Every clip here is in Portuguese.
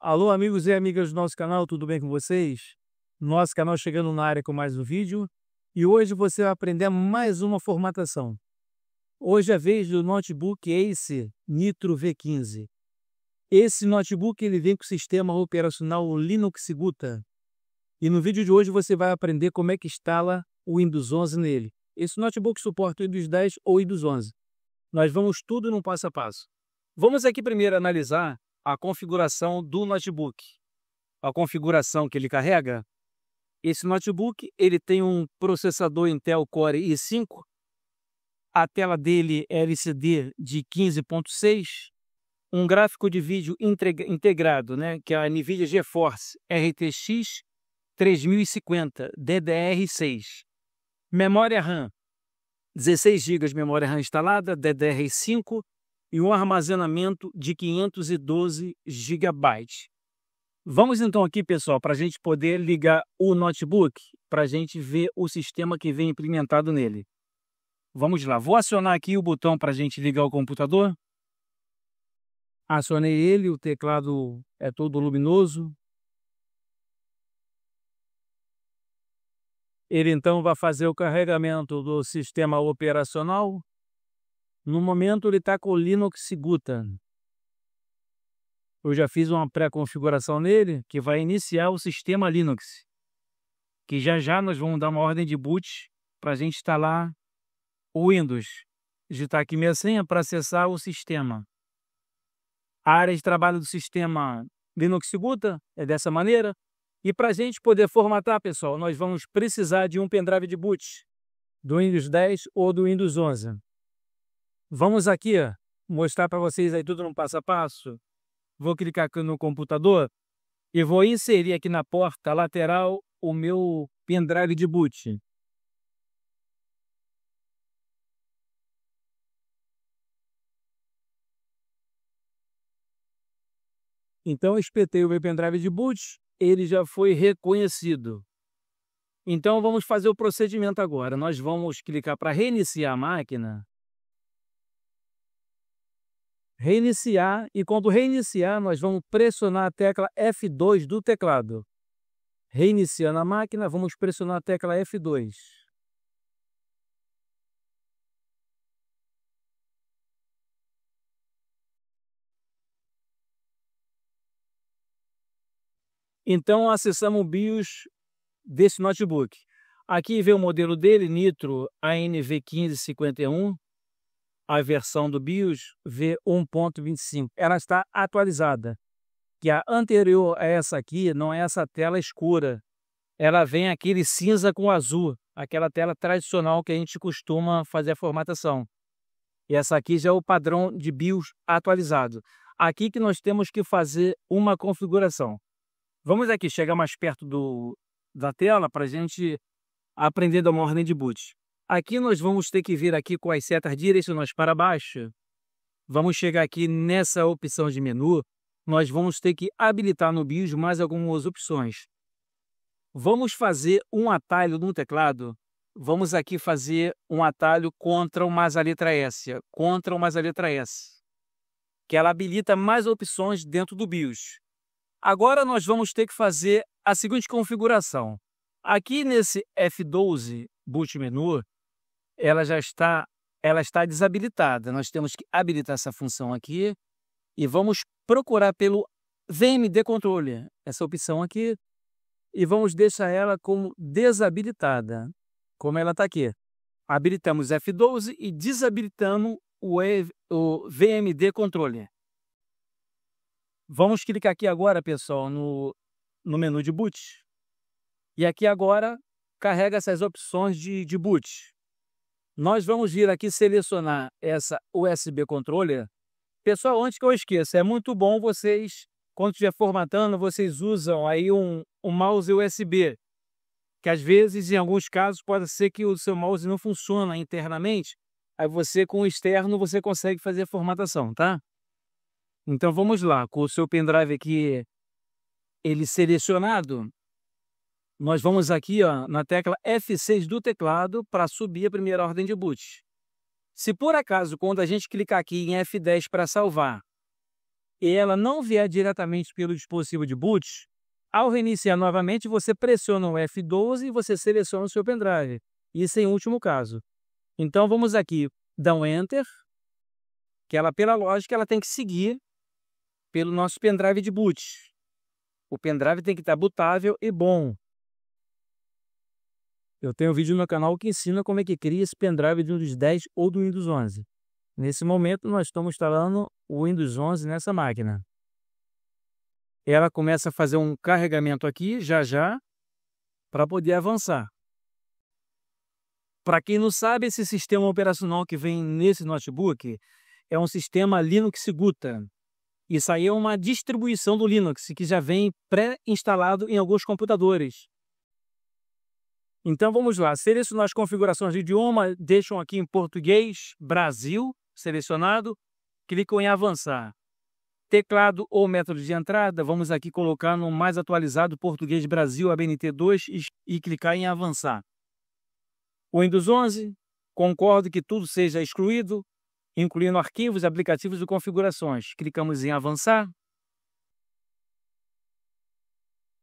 Alô, amigos e amigas do nosso canal, tudo bem com vocês? Nosso canal chegando na área com mais um vídeo e hoje você vai aprender mais uma formatação. Hoje é a vez do notebook Ace Nitro V15. Esse notebook ele vem com o sistema operacional Linux Guta. E no vídeo de hoje você vai aprender como é que instala o Windows 11 nele. Esse notebook suporta o Windows 10 ou Windows 11. Nós vamos tudo no passo a passo. Vamos aqui primeiro analisar a configuração do notebook. A configuração que ele carrega, esse notebook ele tem um processador Intel Core i5, a tela dele é LCD de 15.6, um gráfico de vídeo integrado, né, que é a NVIDIA GeForce RTX 3050 DDR6. Memória RAM, 16 GB de memória RAM instalada, DDR5, e um armazenamento de 512 GB. Vamos então aqui, pessoal, para a gente poder ligar o notebook, para a gente ver o sistema que vem implementado nele. Vamos lá, vou acionar aqui o botão para a gente ligar o computador. Acionei ele, o teclado é todo luminoso. Ele então vai fazer o carregamento do sistema operacional, no momento ele está com o Linux Guta. Eu já fiz uma pré-configuração nele que vai iniciar o sistema Linux. Que já já nós vamos dar uma ordem de boot para a gente instalar o Windows. Digitar aqui minha senha para acessar o sistema. A área de trabalho do sistema Linux Guta é dessa maneira. E para a gente poder formatar, pessoal, nós vamos precisar de um pendrive de boot do Windows 10 ou do Windows 11. Vamos aqui ó, mostrar para vocês aí tudo no passo a passo. Vou clicar aqui no computador e vou inserir aqui na porta lateral o meu pendrive de boot. Então eu espetei o meu pendrive de boot, ele já foi reconhecido. Então vamos fazer o procedimento agora. Nós vamos clicar para reiniciar a máquina reiniciar e quando reiniciar, nós vamos pressionar a tecla F2 do teclado. Reiniciando a máquina, vamos pressionar a tecla F2. Então, acessamos o BIOS desse notebook. Aqui vem o modelo dele, Nitro ANV1551, a versão do BIOS V1.25. Ela está atualizada. Que a anterior a essa aqui não é essa tela escura. Ela vem aquele cinza com azul, aquela tela tradicional que a gente costuma fazer a formatação. E essa aqui já é o padrão de BIOS atualizado. Aqui que nós temos que fazer uma configuração. Vamos aqui chegar mais perto do, da tela para a gente aprender da uma ordem de boot. Aqui nós vamos ter que vir aqui com as setas direcionais para baixo. Vamos chegar aqui nessa opção de menu. Nós vamos ter que habilitar no BIOS mais algumas opções. Vamos fazer um atalho no teclado. Vamos aqui fazer um atalho CTRL mais a letra S. CTRL mais a letra S. Que ela habilita mais opções dentro do BIOS. Agora nós vamos ter que fazer a seguinte configuração. Aqui nesse F12 Boot Menu, ela já está, ela está desabilitada. Nós temos que habilitar essa função aqui e vamos procurar pelo VMD controle, essa opção aqui, e vamos deixar ela como desabilitada, como ela está aqui. Habilitamos F12 e desabilitamos o, e, o VMD controle. Vamos clicar aqui agora, pessoal, no, no menu de boot. E aqui agora carrega essas opções de, de boot. Nós vamos vir aqui selecionar essa USB controller. Pessoal, antes que eu esqueça, é muito bom vocês, quando estiver formatando, vocês usam aí um, um mouse USB, que às vezes, em alguns casos, pode ser que o seu mouse não funcione internamente, aí você, com o externo, você consegue fazer a formatação, tá? Então vamos lá, com o seu pendrive aqui, ele selecionado, nós vamos aqui ó, na tecla F6 do teclado para subir a primeira ordem de boot. Se por acaso, quando a gente clicar aqui em F10 para salvar, ela não vier diretamente pelo dispositivo de boot, ao reiniciar novamente, você pressiona o F12 e você seleciona o seu pendrive. Isso em último caso. Então vamos aqui, dá um Enter, que ela, pela lógica, ela tem que seguir pelo nosso pendrive de boot. O pendrive tem que estar bootável e bom. Eu tenho um vídeo no meu canal que ensina como é que cria esse pendrive de Windows 10 ou do Windows 11. Nesse momento, nós estamos instalando o Windows 11 nessa máquina. Ela começa a fazer um carregamento aqui, já já, para poder avançar. Para quem não sabe, esse sistema operacional que vem nesse notebook é um sistema Linux Guta. Isso aí é uma distribuição do Linux que já vem pré-instalado em alguns computadores. Então vamos lá, selecionar as configurações de idioma, deixam aqui em português, Brasil, selecionado, clicam em avançar. Teclado ou método de entrada, vamos aqui colocar no mais atualizado português Brasil ABNT2 e, e clicar em avançar. Windows 11, concordo que tudo seja excluído, incluindo arquivos, aplicativos e configurações. Clicamos em avançar.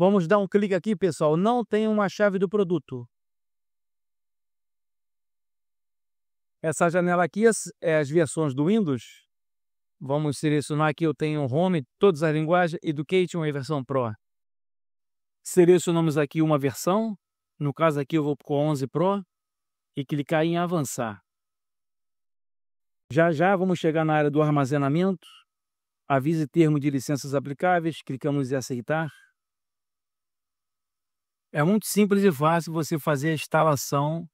Vamos dar um clique aqui, pessoal. Não tem uma chave do produto. Essa janela aqui é as versões do Windows. Vamos selecionar aqui, eu tenho Home, todas as linguagens, Education e versão Pro. Selecionamos aqui uma versão, no caso aqui eu vou com 11 Pro e clicar em Avançar. Já já vamos chegar na área do armazenamento. Avise termo de licenças aplicáveis, clicamos em aceitar. É muito simples e fácil você fazer a instalação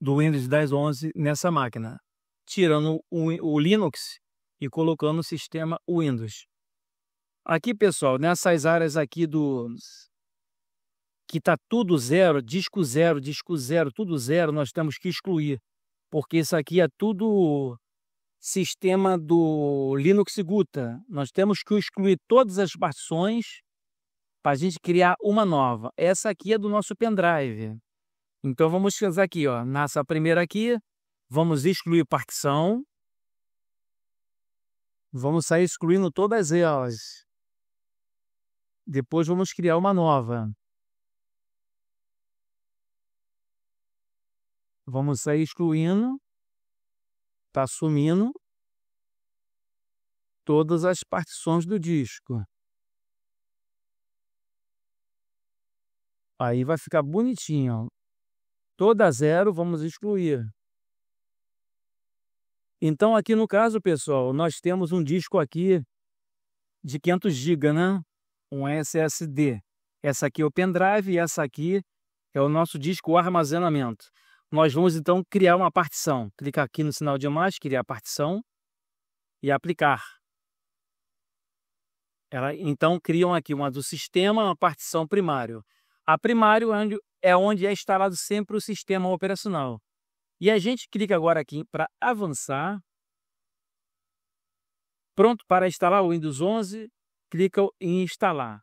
do Windows 10 11 nessa máquina, tirando o, Linux e colocando o sistema Windows. Aqui, pessoal, nessas áreas aqui do que está tudo zero, disco zero, disco zero, tudo zero, nós temos que excluir, porque isso aqui é tudo sistema do Linux Guta. Nós temos que excluir todas as partições para a gente criar uma nova. Essa aqui é do nosso pendrive. Então vamos fazer aqui, ó, nessa primeira aqui, vamos excluir partição. Vamos sair excluindo todas elas. Depois vamos criar uma nova. Vamos sair excluindo, tá sumindo todas as partições do disco. Aí vai ficar bonitinho. Toda zero vamos excluir. Então, aqui no caso, pessoal, nós temos um disco aqui de 500 GB, né? Um SSD. Essa aqui é o pendrive e essa aqui é o nosso disco armazenamento. Nós vamos então criar uma partição. Clicar aqui no sinal de mais, criar partição e aplicar. Ela, então criam aqui uma do sistema, uma partição primária. A primário é, é onde é instalado sempre o sistema operacional. E a gente clica agora aqui para avançar. Pronto para instalar o Windows 11, clica em instalar.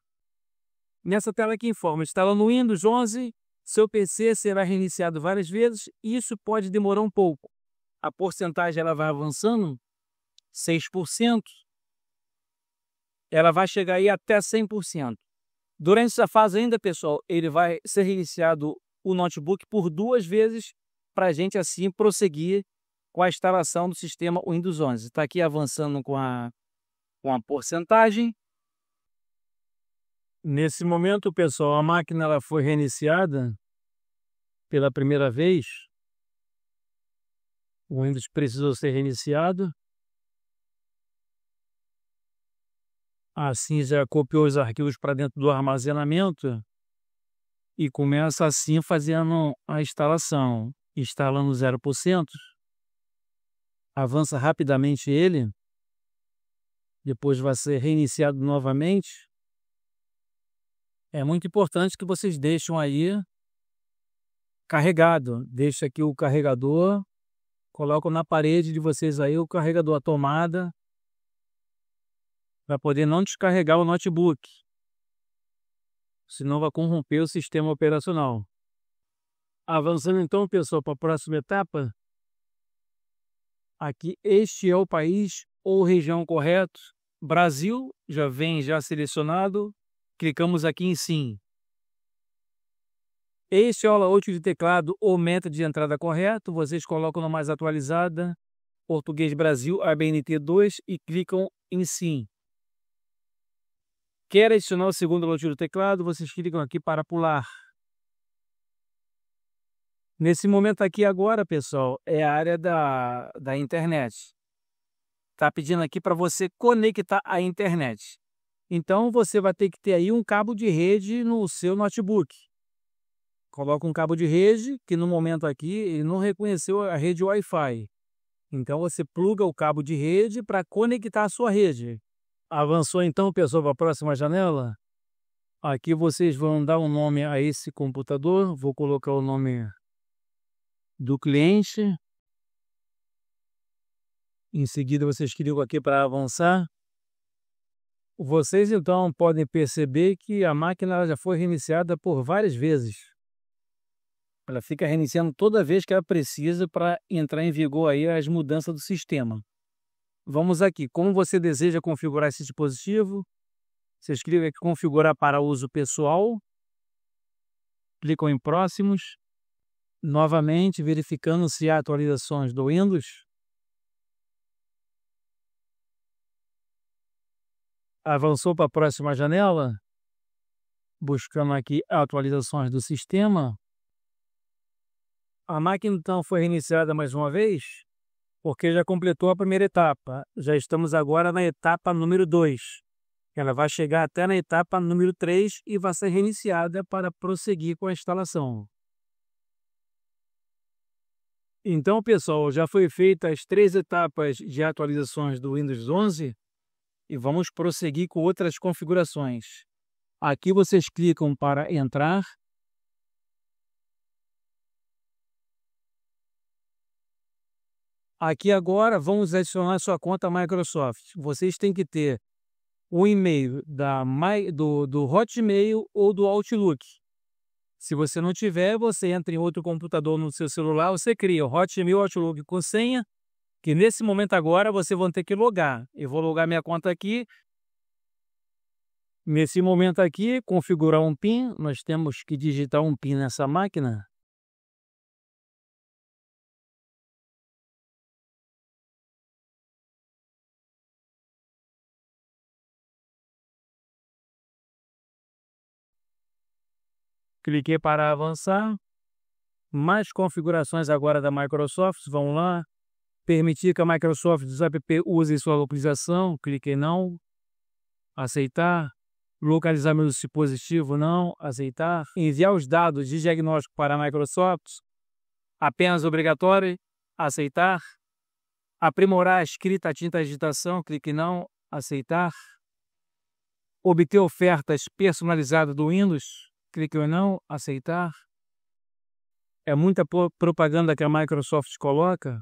Nessa tela que informa, instalando o Windows 11, seu PC será reiniciado várias vezes e isso pode demorar um pouco. A porcentagem ela vai avançando, 6%. Ela vai chegar aí até 100%. Durante essa fase ainda, pessoal, ele vai ser reiniciado o notebook por duas vezes para a gente assim prosseguir com a instalação do sistema Windows 11. Está aqui avançando com a, com a porcentagem. Nesse momento, pessoal, a máquina ela foi reiniciada pela primeira vez. O Windows precisou ser reiniciado. A assim cinza copiou os arquivos para dentro do armazenamento e começa assim fazendo a instalação. Instalando 0%, avança rapidamente ele, depois vai ser reiniciado novamente. É muito importante que vocês deixem aí carregado. Deixa aqui o carregador, coloca na parede de vocês aí o carregador, a tomada, para poder não descarregar o notebook, senão vai corromper o sistema operacional. Avançando então, pessoal, para a próxima etapa. Aqui, este é o país ou região correto. Brasil, já vem já selecionado. Clicamos aqui em Sim. Este é o layout de teclado ou meta de entrada correto. Vocês colocam na mais atualizada, Português Brasil, ABNT2 e clicam em Sim. Quer adicionar o segundo lote do teclado? Vocês clicam aqui para pular. Nesse momento aqui agora, pessoal, é a área da, da internet. Está pedindo aqui para você conectar a internet. Então, você vai ter que ter aí um cabo de rede no seu notebook. Coloca um cabo de rede, que no momento aqui ele não reconheceu a rede Wi-Fi. Então, você pluga o cabo de rede para conectar a sua rede. Avançou então, pessoal, para a próxima janela. Aqui vocês vão dar um nome a esse computador. Vou colocar o nome do cliente. Em seguida, vocês clicam aqui para avançar. Vocês então podem perceber que a máquina já foi reiniciada por várias vezes. Ela fica reiniciando toda vez que ela precisa para entrar em vigor aí as mudanças do sistema. Vamos aqui, como você deseja configurar esse dispositivo? Vocês clicam aqui configurar para uso pessoal. Clicam em próximos. Novamente, verificando se há atualizações do Windows. Avançou para a próxima janela, buscando aqui atualizações do sistema. A máquina então foi reiniciada mais uma vez porque já completou a primeira etapa. Já estamos agora na etapa número 2. Ela vai chegar até na etapa número 3 e vai ser reiniciada para prosseguir com a instalação. Então, pessoal, já foi feita as três etapas de atualizações do Windows 11 e vamos prosseguir com outras configurações. Aqui vocês clicam para entrar Aqui agora vamos adicionar sua conta Microsoft. Vocês têm que ter o e-mail da, My, do, do Hotmail ou do Outlook. Se você não tiver, você entra em outro computador no seu celular, você cria o Hotmail Outlook com senha, que nesse momento agora você vai ter que logar. Eu vou logar minha conta aqui. Nesse momento aqui, configurar um PIN, nós temos que digitar um PIN nessa máquina. Cliquei para avançar. Mais configurações agora da Microsoft, vamos lá. Permitir que a Microsoft dos app use sua localização, cliquei não. Aceitar. Localizar meu dispositivo, não. Aceitar. Enviar os dados de diagnóstico para a Microsoft, apenas obrigatório. Aceitar. Aprimorar a escrita a tinta digitação, clique não. Aceitar. Obter ofertas personalizadas do Windows, clique ou não, aceitar. É muita propaganda que a Microsoft coloca.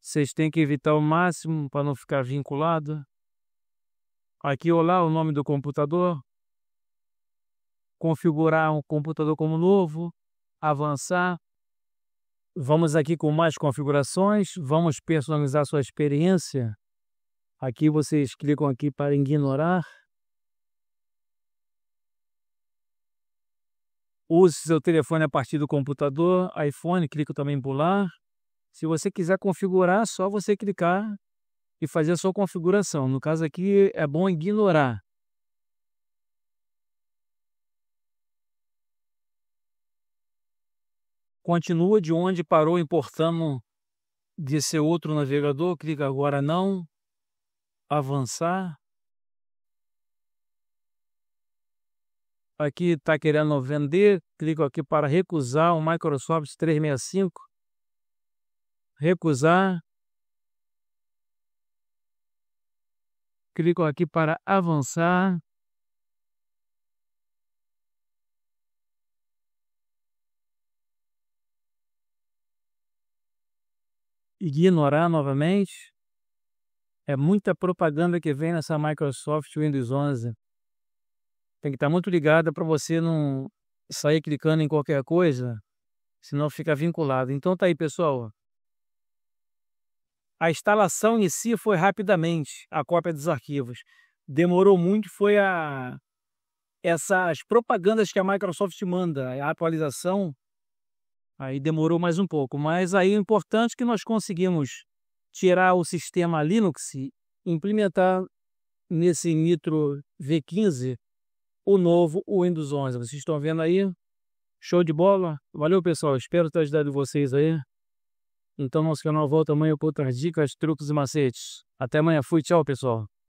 Vocês têm que evitar o máximo para não ficar vinculado. Aqui olá, o nome do computador. Configurar um computador como novo. Avançar. Vamos aqui com mais configurações. Vamos personalizar sua experiência. Aqui vocês clicam aqui para ignorar. Use seu telefone a partir do computador, iPhone, clica também em pular. Se você quiser configurar, só você clicar e fazer a sua configuração. No caso aqui, é bom ignorar. Continua de onde parou importando de seu outro navegador, clica agora não, avançar. aqui está querendo vender, clico aqui para recusar o um Microsoft 365. Recusar. Clico aqui para avançar. Ignorar novamente. É muita propaganda que vem nessa Microsoft Windows 11. Tem que estar muito ligada para você não sair clicando em qualquer coisa, senão fica vinculado. Então tá aí, pessoal. A instalação em si foi rapidamente a cópia dos arquivos. Demorou muito foi a essas propagandas que a Microsoft manda, a atualização. Aí demorou mais um pouco, mas aí o importante é que nós conseguimos tirar o sistema Linux e implementar nesse Nitro V15 o novo Windows 11. Vocês estão vendo aí? Show de bola? Valeu, pessoal. Espero ter ajudado vocês aí. Então, nosso canal volta amanhã com outras dicas, truques e macetes. Até amanhã. Fui. Tchau, pessoal.